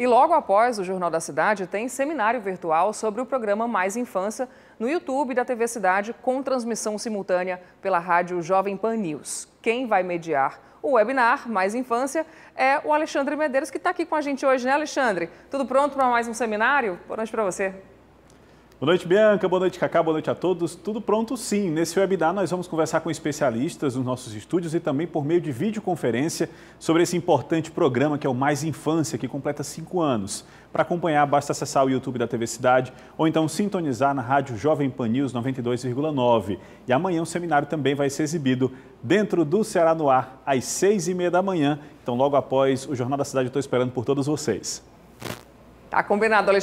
E logo após, o Jornal da Cidade tem seminário virtual sobre o programa Mais Infância no YouTube da TV Cidade, com transmissão simultânea pela rádio Jovem Pan News. Quem vai mediar o webinar Mais Infância é o Alexandre Medeiros, que está aqui com a gente hoje, né, Alexandre? Tudo pronto para mais um seminário? Boa noite para você. Boa noite, Bianca. Boa noite, Cacá. Boa noite a todos. Tudo pronto? Sim. Nesse webinar nós vamos conversar com especialistas nos nossos estúdios e também por meio de videoconferência sobre esse importante programa que é o Mais Infância, que completa cinco anos. Para acompanhar, basta acessar o YouTube da TV Cidade ou então sintonizar na rádio Jovem Pan News 92,9. E amanhã o seminário também vai ser exibido dentro do Ceará no Ar, às seis e meia da manhã. Então, logo após o Jornal da Cidade, estou esperando por todos vocês. Tá combinado, Alexandre.